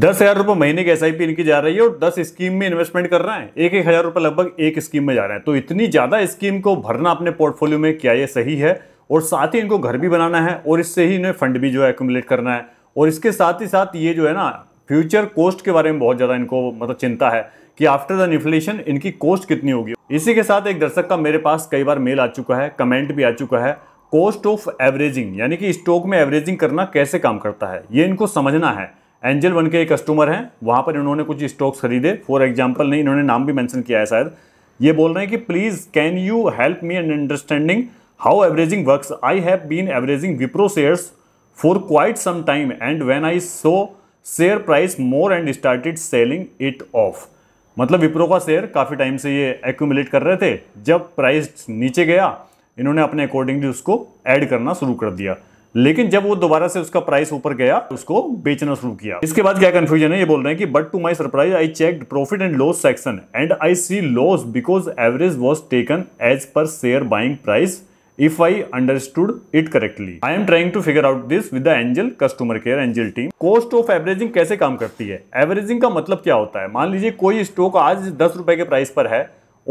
दस हजार रुपये महीने की एस इनकी जा रही है और दस स्कीम में इन्वेस्टमेंट कर रहे हैं एक एक हजार रुपये लगभग एक स्कीम में जा रहे हैं तो इतनी ज़्यादा स्कीम को भरना अपने पोर्टफोलियो में क्या ये सही है और साथ ही इनको घर भी बनाना है और इससे ही इन्हें फंड भी जो है एकमुलेट करना है और इसके साथ ही साथ ये जो है ना फ्यूचर कॉस्ट के बारे में बहुत ज़्यादा इनको मतलब चिंता है कि आफ्टर द इन्फ्लेशन इनकी कॉस्ट कितनी होगी इसी के साथ एक दर्शक का मेरे पास कई बार मेल आ चुका है कमेंट भी आ चुका है कॉस्ट ऑफ एवरेजिंग यानी कि स्टॉक में एवरेजिंग करना कैसे काम करता है ये इनको समझना है एंजल वन के एक कस्टमर हैं वहाँ पर इन्होंने कुछ स्टॉक्स खरीदे फॉर एग्जाम्पल नहीं इन्होंने नाम भी मैंशन किया है शायद ये बोल रहे हैं कि please can you help me an understanding how averaging work I have been averaging Wipro shares for quite some time and when I saw share price more and started selling it off मतलब विप्रो का share काफ़ी time से ये accumulate कर रहे थे जब price नीचे गया इन्होंने अपने अकॉर्डिंगली उसको ऐड करना शुरू कर दिया लेकिन जब वो दोबारा से उसका प्राइस ऊपर गया उसको बेचना शुरू किया इसके बाद क्या कंफ्यूजन है ये बोल रहे हैं कि but to my surprise I check profit and loss section and I see loss because average was taken as per share buying price if I understood it correctly. I am trying to figure out this with the Angel customer care Angel team. Cost of averaging कैसे काम करती है averaging का मतलब क्या होता है मान लीजिए कोई स्टॉक आज दस रुपए के प्राइस पर है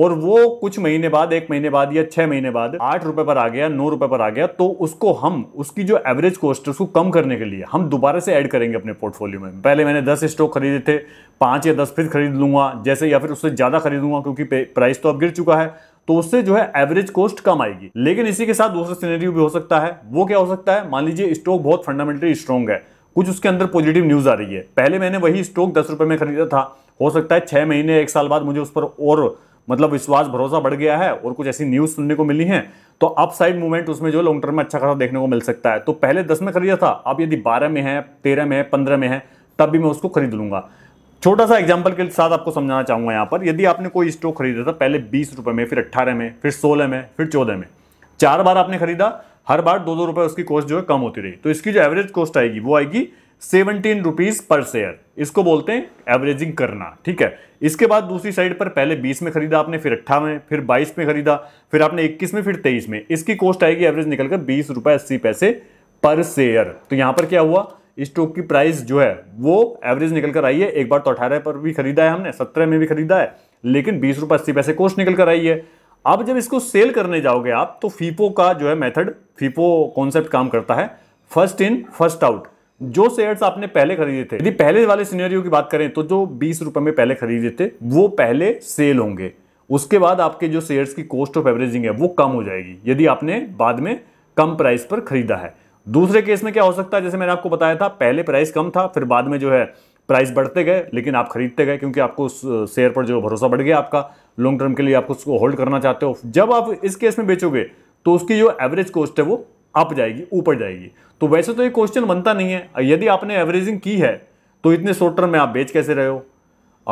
और वो कुछ महीने बाद एक महीने बाद या छह महीने बाद आठ रुपए पर आ गया नौ रुपए पर आ गया तो उसको हम उसकी जो एवरेज कॉस्ट है उसको कम करने के लिए हम दोबारा से ऐड करेंगे अपने पोर्टफोलियो में पहले मैंने दस स्टॉक खरीदे थे पांच या दस फिर खरीद लूंगा जैसे या फिर उससे ज्यादा खरीदूंगा क्योंकि प्राइस तो अब गिर चुका है तो उससे जो है एवरेज कॉस्ट कम आएगी लेकिन इसी के साथ दूसरा सीनरी भी हो सकता है वो क्या हो सकता है मान लीजिए स्टॉक बहुत फंडामेंटली स्ट्रॉन्ग है कुछ उसके अंदर पॉजिटिव न्यूज आ रही है पहले मैंने वही स्टॉक दस रुपए में खरीदा था हो सकता है छह महीने एक साल बाद मुझे उस पर और मतलब विश्वास भरोसा बढ़ गया है और कुछ ऐसी न्यूज़ सुनने को मिली है तो अप साइड मूवमेंट उसमें जो लॉन्ग टर्म में अच्छा खासा देखने को मिल सकता है तो पहले दस में खरीदा था अब यदि बारह में है तेरह में है पंद्रह में है तब भी मैं उसको खरीद लूंगा छोटा सा एग्जाम्पल के साथ आपको समझाना चाहूंगा यहाँ पर यदि आपने कोई स्टॉक खरीदा था पहले बीस रुपए में फिर अट्ठारह में फिर सोलह में फिर चौदह में चार बार आपने खरीदा हर बार दो दो रुपए उसकी कॉस्ट जो है कम होती रही तो इसकी जो एवरेज कॉस्ट आएगी वो आएगी सेवनटीन रुपीज पर शेयर इसको बोलते हैं एवरेजिंग करना ठीक है इसके बाद दूसरी साइड पर पहले 20 में खरीदा आपने फिर अट्ठारह में फिर 22 में खरीदा फिर आपने 21 में फिर 23 में इसकी कॉस्ट आएगी एवरेज निकलकर बीस रुपए अस्सी पैसे पर शेयर तो यहां पर क्या हुआ स्टॉक की प्राइस जो है वो एवरेज निकल कर आई है एक बार तो अठारह पर भी खरीदा है हमने सत्रह में भी खरीदा है लेकिन बीस रुपए अस्सी पैसे कोस्ट निकल कर आई है अब जब इसको सेल करने जाओगे आप तो फीपो का जो है मेथड फीपो कॉन्सेप्ट काम करता है फर्स्ट इन फर्स्ट आउट जो शेयर्स आपने पहले खरीदे थे यदि पहले वाले सिनेरियो की बात करें तो जो बीस रुपए में पहले खरीदे थे वो पहले सेल होंगे उसके बाद आपके जो शेयर्स की कॉस्ट ऑफ एवरेजिंग है वो कम हो जाएगी यदि आपने बाद में कम प्राइस पर खरीदा है दूसरे केस में क्या हो सकता है जैसे मैंने आपको बताया था पहले प्राइस कम था फिर बाद में जो है प्राइस बढ़ते गए लेकिन आप खरीदते गए क्योंकि आपको उस शेयर पर जो भरोसा बढ़ गया आपका लॉन्ग टर्म के लिए आपको उसको होल्ड करना चाहते हो जब आप इस केस में बेचोगे तो उसकी जो एवरेज कॉस्ट है वो अप जाएगी ऊपर जाएगी तो वैसे तो ये क्वेश्चन बनता नहीं है यदि आपने एवरेजिंग की है तो इतने शॉर्ट टर्म में आप बेच कैसे रहे हो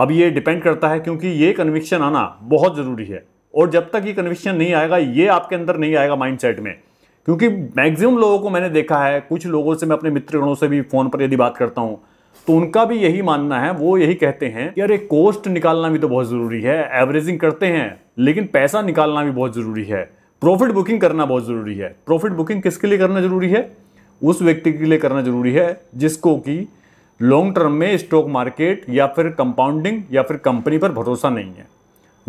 अब ये डिपेंड करता है क्योंकि ये कन्विक्शन आना बहुत ज़रूरी है और जब तक ये कन्विक्शन नहीं आएगा ये आपके अंदर नहीं आएगा माइंड में क्योंकि मैक्सिमम लोगों को मैंने देखा है कुछ लोगों से मैं अपने मित्रगणों से भी फ़ोन पर यदि बात करता हूँ तो उनका भी यही मानना है वो यही कहते हैं कि अरे कोस्ट निकालना भी तो बहुत ज़रूरी है एवरेजिंग करते हैं लेकिन पैसा निकालना भी बहुत ज़रूरी है प्रॉफिट बुकिंग करना बहुत ज़रूरी है प्रॉफिट बुकिंग किसके लिए करना ज़रूरी है उस व्यक्ति के लिए करना ज़रूरी है जिसको कि लॉन्ग टर्म में स्टॉक मार्केट या फिर कंपाउंडिंग या फिर कंपनी पर भरोसा नहीं है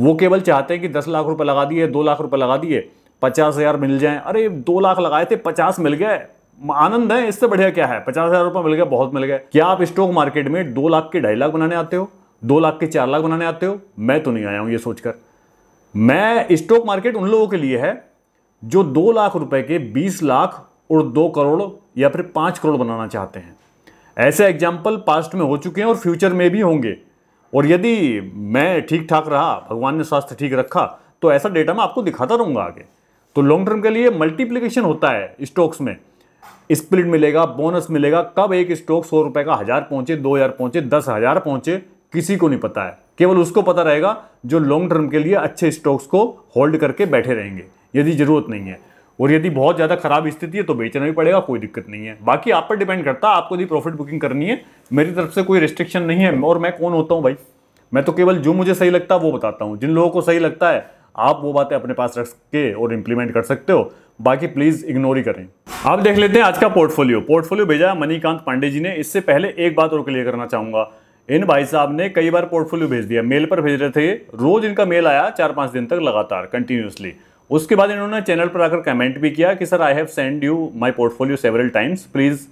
वो केवल चाहते हैं कि दस लाख रुपए लगा दिए दो लाख रुपए लगा दिए पचास हज़ार मिल जाए अरे दो लाख लगाए थे पचास मिल गए आनंद है इससे बढ़िया क्या है पचास हज़ार रुपये मिल गया बहुत मिल गया क्या आप स्टॉक मार्केट में दो लाख के ढाई लाख बनाने आते हो दो लाख के चार लाख बनाने आते हो मैं तो नहीं आया हूँ ये सोचकर मैं स्टॉक मार्केट उन लोगों के लिए है जो दो लाख रुपए के बीस लाख और दो करोड़ या फिर पाँच करोड़ बनाना चाहते हैं ऐसे एग्जाम्पल पास्ट में हो चुके हैं और फ्यूचर में भी होंगे और यदि मैं ठीक ठाक रहा भगवान ने स्वास्थ्य ठीक रखा तो ऐसा डेटा मैं आपको दिखाता रहूँगा आगे तो लॉन्ग टर्म के लिए मल्टीप्लीकेशन होता है स्टॉक्स में स्प्लिट मिलेगा बोनस मिलेगा कब एक स्टॉक सौ रुपये का हज़ार पहुँचे दो हज़ार पहुँचे दस हज़ार पहुँचे किसी को नहीं पता है केवल उसको पता रहेगा जो लॉन्ग टर्म के लिए अच्छे स्टॉक्स को होल्ड करके बैठे रहेंगे यदि ज़रूरत नहीं है और यदि बहुत ज़्यादा खराब स्थिति है तो बेचना भी पड़ेगा कोई दिक्कत नहीं है बाकी आप पर डिपेंड करता है आपको यदि प्रॉफिट बुकिंग करनी है मेरी तरफ से कोई रिस्ट्रिक्शन नहीं है और मैं कौन होता हूँ भाई मैं तो केवल जो मुझे सही लगता है वो बताता हूँ जिन लोगों को सही लगता है आप वो बातें अपने पास रख के और इम्प्लीमेंट कर सकते हो बाकी प्लीज़ इग्नोर ही करें आप देख लेते हैं आज का पोर्टफोलियो पोर्टफोलियो भेजा मनीकांत पांडे जी ने इससे पहले एक बात और क्लियर करना चाहूंगा इन भाई साहब ने कई बार पोर्टफोलियो भेज दिया मेल पर भेज रहे थे रोज इनका मेल आया चार पाँच दिन तक लगातार कंटिन्यूसली उसके बाद इन्होंने चैनल पर आकर कमेंट भी किया कि sir I have send you my portfolio several times please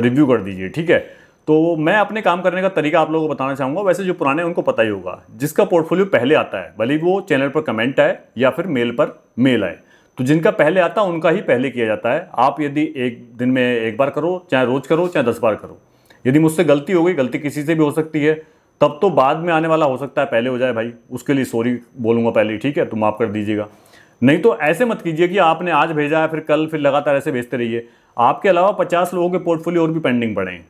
review कर दीजिए ठीक है तो मैं अपने काम करने का तरीका आप लोगों को बताना चाहूँगा वैसे जो पुराने उनको पता ही होगा जिसका पोर्टफोलियो पहले आता है भले वो चैनल पर कमेंट आए या फिर मेल पर मेल आए तो जिनका पहले आता उनका ही पहले किया जाता है आप यदि एक दिन में एक बार करो चाहे रोज करो चाहे दस बार करो यदि मुझसे गलती हो गई गलती किसी से भी हो सकती है तब तो बाद में आने वाला हो सकता है पहले हो जाए भाई उसके लिए सॉरी बोलूंगा पहले ठीक है तो माफ़ कर दीजिएगा नहीं तो ऐसे मत कीजिए कि आपने आज भेजा है फिर कल फिर लगातार ऐसे भेजते रहिए आपके अलावा पचास लोगों के पोर्टफोलियो और भी पेंडिंग पड़े हैं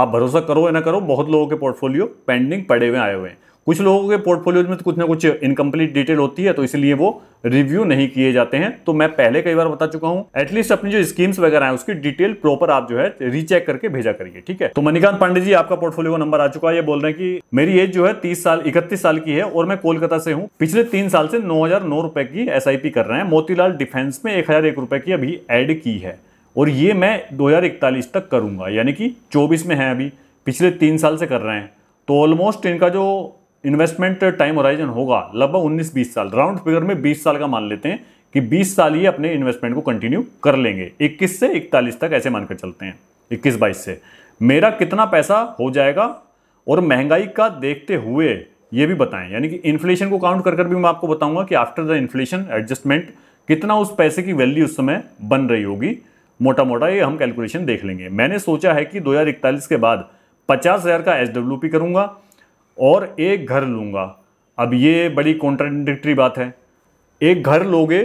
आप भरोसा करो या ना करो बहुत लोगों के पोर्टफोलियो पेंडिंग पड़े हुए आए हुए हैं कुछ लोगों के पोर्टफोलियोज में तो कुछ ना कुछ इनकम्प्लीट डिटेल होती है तो इसलिए वो रिव्यू नहीं किए जाते हैं तो मैं पहले कई बार बता चुका हूं एटलीस्ट अपनी जो स्कीम्स वगैरह हैं उसकी डिटेल प्रॉपर आप जो है रीचेक करके भेजा करिए ठीक है तो मणिकांत पांडे जी आपका पोर्टफोलियो नंबर आ चुका है ये बोल रहे हैं कि मेरी एज जो है तीस साल इकतीस साल की है और मैं कोलकाता से हूँ पिछले तीन साल से नौ हजार नौ रुपए की एस कर रहे हैं मोतीलाल डिफेंस में एक हजार एक रुपए की अभी एड की है और ये मैं दो तक करूंगा यानी कि चौबीस में है अभी पिछले तीन साल से कर रहे हैं तो ऑलमोस्ट इनका जो इन्वेस्टमेंट टाइम होराइजन होगा लगभग 19-20 साल राउंड फिगर में 20 साल का मान लेते हैं कि 20 साल ही अपने इन्वेस्टमेंट को कंटिन्यू कर लेंगे 21 से 41 तक ऐसे मानकर चलते हैं 21 बाईस से मेरा कितना पैसा हो जाएगा और महंगाई का देखते हुए ये भी बताएं यानी कि इन्फ्लेशन को काउंट कर कर भी मैं आपको बताऊंगा कि आफ्टर द इन्फ्लेशन एडजस्टमेंट कितना उस पैसे की वैल्यू उस समय बन रही होगी मोटा मोटा ये हम कैलकुलेशन देख लेंगे मैंने सोचा है कि दो के बाद पचास का एच करूंगा और एक घर लूँगा अब ये बड़ी कॉन्ट्राडिक्टरी बात है एक घर लोगे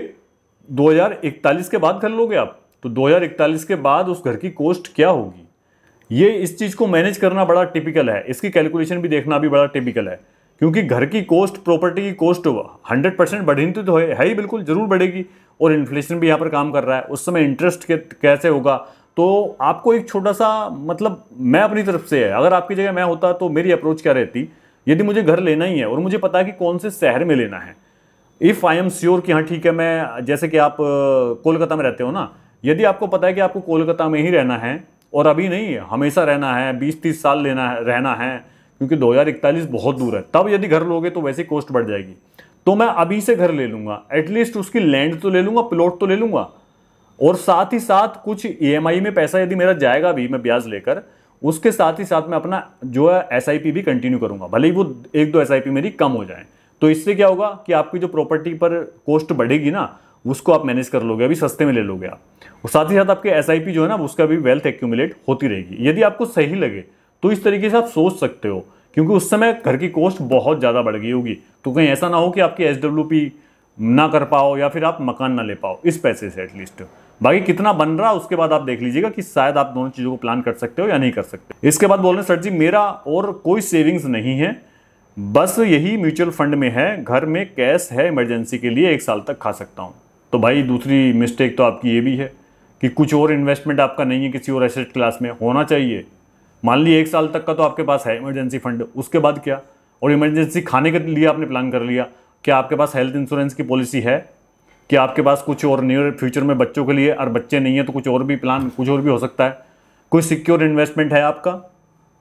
2041 के बाद घर लोगे आप तो 2041 के बाद उस घर की कॉस्ट क्या होगी ये इस चीज़ को मैनेज करना बड़ा टिपिकल है इसकी कैलकुलेशन भी देखना भी बड़ा टिपिकल है क्योंकि घर की कॉस्ट प्रॉपर्टी की कॉस्ट हंड्रेड परसेंट बढ़ी तो है ही बिल्कुल ज़रूर बढ़ेगी और इन्फ्लेशन भी यहाँ पर काम कर रहा है उस समय इंटरेस्ट कैसे होगा तो आपको एक छोटा सा मतलब मैं अपनी तरफ से है अगर आपकी जगह मैं होता तो मेरी अप्रोच क्या रहती यदि मुझे घर लेना ही है और मुझे पता है कि कौन से शहर में लेना है इफ़ आई एम श्योर कि हाँ ठीक है मैं जैसे कि आप कोलकाता में रहते हो ना यदि आपको पता है कि आपको कोलकाता में ही रहना है और अभी नहीं हमेशा रहना है बीस तीस साल लेना है रहना है क्योंकि दो हज़ार इकतालीस बहुत दूर है तब यदि घर लोगे तो वैसे कॉस्ट बढ़ जाएगी तो मैं अभी से घर ले लूँगा एटलीस्ट उसकी लैंड तो ले लूँगा प्लॉट तो ले लूँगा और साथ ही साथ कुछ ई e में पैसा यदि मेरा जाएगा भी मैं ब्याज लेकर उसके साथ ही साथ मैं अपना जो है एस भी कंटिन्यू करूंगा भले ही वो एक दो एस मेरी कम हो जाए तो इससे क्या होगा कि आपकी जो प्रॉपर्टी पर कॉस्ट बढ़ेगी ना उसको आप मैनेज कर लोगे अभी सस्ते में ले लोगे आप और साथ ही साथ आपके एस जो है ना उसका भी वेल्थ एक्यूमुलेट होती रहेगी यदि आपको सही लगे तो इस तरीके से आप सोच सकते हो क्योंकि उस समय घर की कॉस्ट बहुत ज़्यादा बढ़ गई होगी तो कहीं ऐसा ना हो कि आपकी एस ना कर पाओ या फिर आप मकान ना ले पाओ इस पैसे से एटलीस्ट बाकी कितना बन रहा उसके बाद आप देख लीजिएगा कि शायद आप दोनों चीज़ों को प्लान कर सकते हो या नहीं कर सकते इसके बाद बोल रहे हैं सर जी मेरा और कोई सेविंग्स नहीं है बस यही म्यूचुअल फंड में है घर में कैश है इमरजेंसी के लिए एक साल तक खा सकता हूँ तो भाई दूसरी मिस्टेक तो आपकी ये भी है कि कुछ और इन्वेस्टमेंट आपका नहीं है किसी और एसेट क्लास में होना चाहिए मान ली एक साल तक का तो आपके पास है इमरजेंसी फंड उसके बाद क्या और इमरजेंसी खाने के लिए आपने प्लान कर लिया क्या आपके पास हेल्थ इंश्योरेंस की पॉलिसी है कि आपके पास कुछ और नियर फ्यूचर में बच्चों के लिए और बच्चे नहीं हैं तो कुछ और भी प्लान कुछ और भी हो सकता है कोई सिक्योर इन्वेस्टमेंट है आपका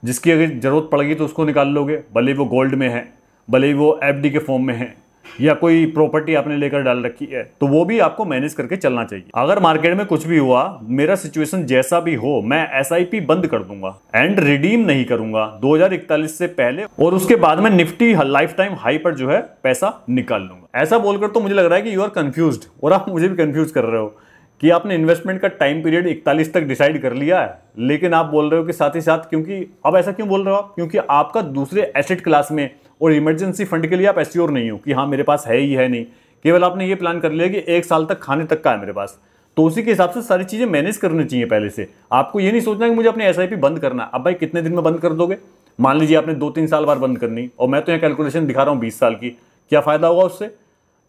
जिसकी अगर ज़रूरत पड़ेगी तो उसको निकाल लोगे भले वो गोल्ड में है भले वो एफ के फॉर्म में है या कोई प्रॉपर्टी आपने लेकर डाल रखी है तो वो भी आपको मैनेज करके चलना चाहिए अगर मार्केट में कुछ भी हुआ मेरा सिचुएशन जैसा भी हो मैं एस बंद कर दूंगा एंड रिडीम नहीं करूंगा दो से पहले और उसके बाद में निफ्टी लाइफ टाइम हाई पर जो है पैसा निकाल लूंगा ऐसा बोलकर तो मुझे लग रहा है कि यू आर कंफ्यूज और आप मुझे भी कंफ्यूज कर रहे हो कि आपने इन्वेस्टमेंट का टाइम पीरियड 41 तक डिसाइड कर लिया है लेकिन आप बोल रहे हो कि साथ ही साथ क्योंकि अब ऐसा क्यों बोल रहे हो आप क्योंकि आपका दूसरे एसेट क्लास में और इमरजेंसी फंड के लिए आप एश्योर नहीं हो कि हाँ मेरे पास है ही है नहीं केवल आपने ये प्लान कर लिया कि एक साल तक खाने तक का है मेरे पास तो उसी के हिसाब से सारी चीज़ें मैनेज करनी चाहिए पहले से आपको ये नहीं सोचना कि मुझे अपने एस बंद करना अब भाई कितने दिन में बंद कर दोगे मान लीजिए आपने दो तीन साल बार बंद करनी और मैं तो यहाँ कैलकुलेशन दिखा रहा हूँ बीस साल की क्या फ़ायदा होगा उससे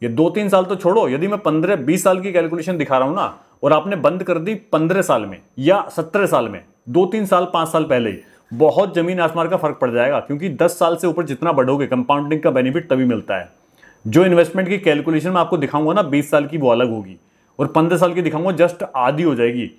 ये दो तीन साल तो छोड़ो यदि मैं पंद्रह बीस साल की कैलकुलेशन दिखा रहा हूँ ना और आपने बंद कर दी पंद्रह साल में या सत्रह साल में दो तीन साल पाँच साल पहले ही बहुत ज़मीन आसमान का फर्क पड़ जाएगा क्योंकि 10 साल से ऊपर जितना बढ़ोगे कंपाउंडिंग का बेनिफिट तभी मिलता है जो इन्वेस्टमेंट की कैलकुलेशन मैं आपको दिखाऊंगा ना 20 साल की वो अलग होगी और 15 साल की दिखाऊंगा जस्ट आधी हो जाएगी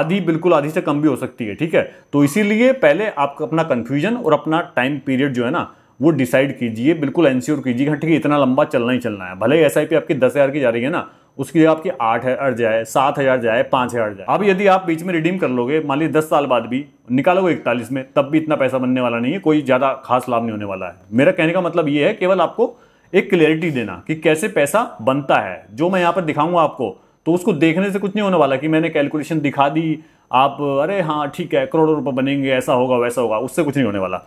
आधी बिल्कुल आधी से कम भी हो सकती है ठीक है तो इसीलिए पहले आप अपना कन्फ्यूजन और अपना टाइम पीरियड जो है ना वो डिसाइड कीजिए बिल्कुल एनश्योर कीजिए हाँ ठीक है इतना लंबा चलना ही चलना है भले एस आई पी आपकी दस हज़ार की जा रही है ना उसकी जगह आपकी आठ हज़ार जाए सात हज़ार जाए पाँच हज़ार जाए अब यदि आप बीच में रिडीम कर लोगे मान लीजिए दस साल बाद भी निकालोगे इकतालीस में तब भी इतना पैसा बनने वाला नहीं है कोई ज़्यादा खास लाभ नहीं होने वाला है मेरा कहने का मतलब ये है केवल आपको एक क्लियरिटी देना कि कैसे पैसा बनता है जो मैं यहाँ पर दिखाऊंगा आपको तो उसको देखने से कुछ नहीं होने वाला कि मैंने कैलकुलेशन दिखा दी आप अरे हाँ ठीक है करोड़ों रुपये बनेंगे ऐसा होगा वैसा होगा उससे कुछ नहीं होने वाला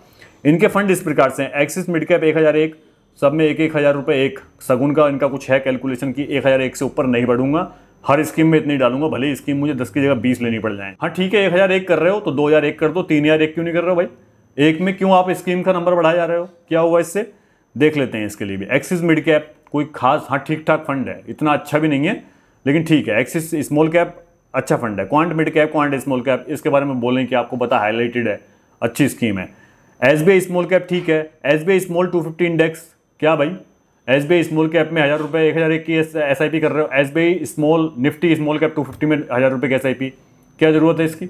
इनके फंड इस प्रकार से हैं एक्सिस मिड कैप एक हज़ार एक सब में एक एक हज़ार रुपये एक सगुन का इनका कुछ है कैलकुलेशन कि एक हज़ार एक से ऊपर नहीं बढ़ूंगा हर स्कीम में इतनी डालूंगा भले ही स्कीम मुझे दस की जगह बीस लेनी पड़ जाए हाँ ठीक है एक हज़ार एक कर रहे हो तो दो हज़ार एक कर दो तीन हज़ार एक क्यों नहीं कर रहे हो भाई एक में क्यों आप स्कीम का नंबर बढ़ाए जा रहे हो क्या हुआ इससे देख लेते हैं इसके लिए भी एक्सिस मिड कैप कोई खास हाँ ठीक ठाक फंड है इतना अच्छा भी नहीं है लेकिन ठीक है एक्सिस स्मॉल कैप अच्छा फंड है Quant mid cap Quant small cap इसके बारे में बोलें कि आपको पता हाईलाइटेड है अच्छी स्कीम है एस स्मॉल कैप ठीक है S small two fifty index क्या भाई S B I small cap में हज़ार रुपये एक हज़ार एक की एस आई पी कर रहे हो S B I small Nifty small cap two fifty में हज़ार रुपये की एस आई पी क्या ज़रूरत है इसकी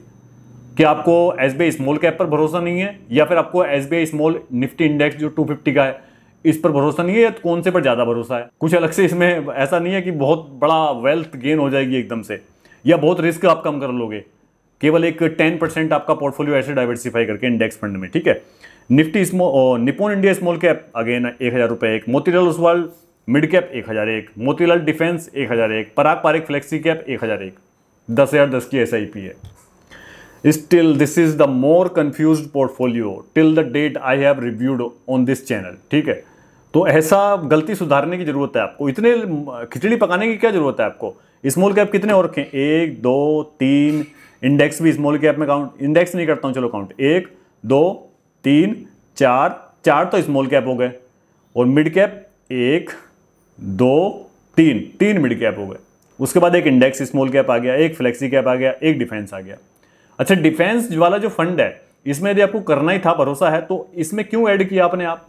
कि आपको S B I small cap पर भरोसा नहीं है या फिर आपको S B I small Nifty index जो टू फिफ्टी का है इस पर भरोसा नहीं है या तो कौन से पर ज़्यादा भरोसा है कुछ अलग से इसमें ऐसा नहीं है कि बहुत बड़ा वेल्थ गेन हो जाएगी एकदम से या बहुत रिस्क आप कम कर लोगे केवल एक टेन परसेंट आपका पोर्टफोलियो ऐसे डाइवर्सिफाई करके इंडेक्स फंड में ठीक है Nifty Nippon India small cap again एक हज़ार रुपए एक मोतीलाल ओसवाल मिड कैप एक हज़ार एक मोतीलाल डिफेंस एक हज़ार एक पराग पारिक फ्लेक्सी कैप एक हज़ार एक दस हज़ार दस की एस आई पी है still this is the more confuse portfolio till the date I have reviewed on this channel ठीक है तो ऐसा गलती सुधारने की ज़रूरत है आपको इतने खिचड़ी पकाने की क्या ज़रूरत है आपको स्मॉल कैप कितने और रखें एक दो तीन इंडेक्स भी स्मॉल कैप में काउंट इंडेक्स नहीं करता हूं चलो काउंट एक दो तीन चार चार तो स्मॉल कैप हो गए और मिड कैप एक दो तीन तीन मिड कैप हो गए उसके बाद एक इंडेक्स स्मॉल कैप आ गया एक फ्लेक्सी कैप आ गया एक डिफेंस आ गया अच्छा डिफेंस वाला जो फंड है इसमें यदि आपको करना ही था भरोसा है तो इसमें क्यों ऐड किया आपने आप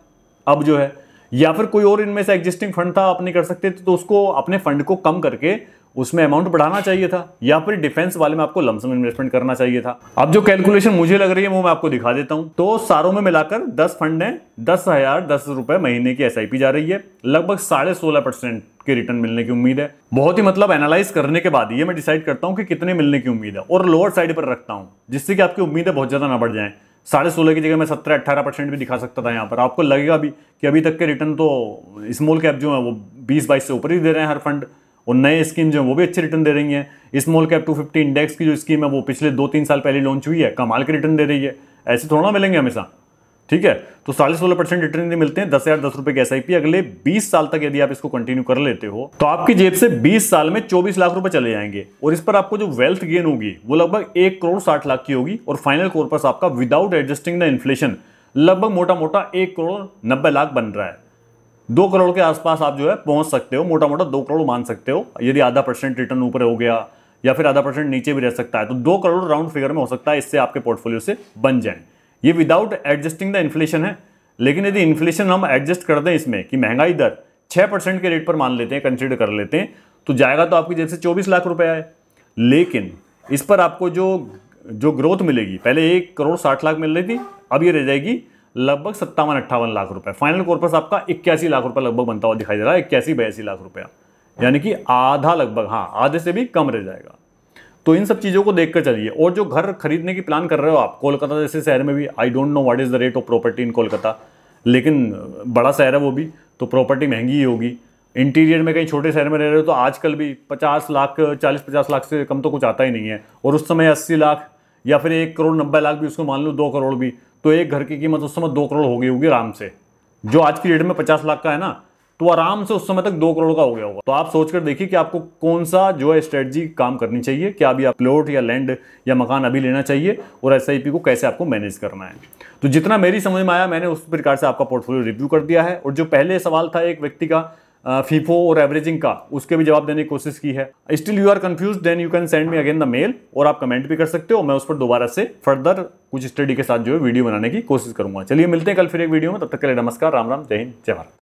अब जो है या फिर कोई और इनमें से एग्जिस्टिंग फंड था आप नहीं कर सकते तो उसको अपने फंड को कम करके उसमें अमाउंट बढ़ाना चाहिए था या फिर डिफेंस वाले में आपको लमसम इन्वेस्टमेंट करना चाहिए था अब जो कैलकुलेशन मुझे लग रही है वो मैं आपको दिखा देता हूं तो सारों में मिलाकर 10 फंड हैं दस हजार दस रुपए महीने की एस जा रही है लगभग साढ़े सोलह परसेंट के रिटर्न मिलने की उम्मीद है बहुत ही मतलब एनालाइज करने के बाद ये मैं डिसाइड करता हूँ कि कितने मिलने की उम्मीद है और लोअर साइड पर रखता हूँ जिससे कि आपकी उम्मीदें बहुत ज्यादा ना बढ़ जाए साढ़े सोलह की जगह मैं सत्रह अट्ठारह परसेंट भी दिखा सकता था यहाँ पर आपको लगेगा भी कि अभी तक के रिटर्न तो स्मॉल कैप जो है वो बीस बाईस से ऊपर ही दे रहे हैं हर फंड और नए स्कीम जो है वो भी अच्छे रिटर्न दे रही हैं स्मॉल कैप फिफ्टी इंडेक्स की जो स्कीम है वो पिछले दो तीन साल पहले लॉन्च हुई है कमाल के रिटर्न दे रही है ऐसे थोड़ा मिलेंगे हमेशा ठीक है तो साढ़े सोलह परसेंट रिटर्न मिलते हैं दस हजार दस रुपए के एस अगले बीस साल तक यदि आप इसको कंटिन्यू कर लेते हो तो आपकी जेब से बीस साल में चौबीस लाख रुपए चले जाएंगे और इस पर आपको जो वेल्थ गेन होगी वो लगभग एक करोड़ साठ लाख की होगी और फाइनल कॉर्पस आपका विदाउट एडजस्टिंग द इन्फ्लेशन लगभग मोटा मोटा एक करोड़ नब्बे लाख बन रहा है दो करोड़ के आसपास आप जो है पहुंच सकते हो मोटा मोटा दो करोड़ मान सकते हो यदि आधा परसेंट रिटर्न ऊपर हो गया या फिर आधा परसेंट नीचे भी रह सकता है तो दो करोड़ राउंड फिगर में हो सकता है इससे आपके पोर्टफोलियो से बन जाए ये विदाउट एडजस्टिंग द इन्फ्लेशन है लेकिन यदि इन्फ्लेशन हम एडजस्ट कर दें इसमें कि महंगाई दर छः परसेंट के रेट पर मान लेते हैं कंसिडर कर लेते हैं तो जाएगा तो आपकी जैसे चौबीस लाख रुपया है लेकिन इस पर आपको जो जो ग्रोथ मिलेगी पहले एक करोड़ साठ लाख मिल रही थी अब ये रह जाएगी लगभग सत्तावन अट्ठावन लाख रुपए फाइनल कॉर्पस आपका इक्यासी लाख रुपए लगभग बनता हुआ दिखाई दे रहा है इक्यासी बयासी लाख रुपया यानी कि आधा लगभग हाँ आधे से भी कम रह जाएगा तो इन सब चीज़ों को देख कर चलिए और जो घर खरीदने की प्लान कर रहे हो आप कोलकाता जैसे शहर में भी I don't know what is the rate of property in Kolkata लेकिन बड़ा शहर है वो भी तो प्रॉपर्टी महंगी ही होगी इंटीरियर में कहीं छोटे शहर में रह रहे हो तो आजकल भी पचास लाख चालीस पचास लाख से कम तो कुछ आता ही नहीं है और उस समय अस्सी लाख या फिर एक करोड़ नब्बे लाख भी उसको मान लो दो करोड़ भी तो एक घर की कीमत उस समय दो करोड़ हो गई होगी आराम से जो आज की डेट में पचास लाख का है ना तो आराम से उस समय तक दो करोड़ का हो गया होगा तो आप सोचकर देखिए कि आपको कौन सा जो है स्ट्रेटजी काम करनी चाहिए क्या अभी आप प्लॉट या लैंड या मकान अभी लेना चाहिए और एस को कैसे आपको मैनेज करना है तो जितना मेरी समझ में आया मैंने उस प्रकार से आपका पोर्टफोलियो रिव्यू कर दिया है और जो पहले सवाल था एक व्यक्ति का फीफो और एवरेजिंग का उसके भी जवाब देने की कोशिश की है still you are confuse then you can send me again the mail और आप कमेंट भी कर सकते हो मैं उस पर दोबारा से फर्दर कुछ स्टडी के साथ जो है वीडियो बनाने की कोशिश करूंगा चलिए मिलते हैं कल फिर एक वीडियो में तब तक के लिए नमस्कार राम राम जय हिंद जय भारत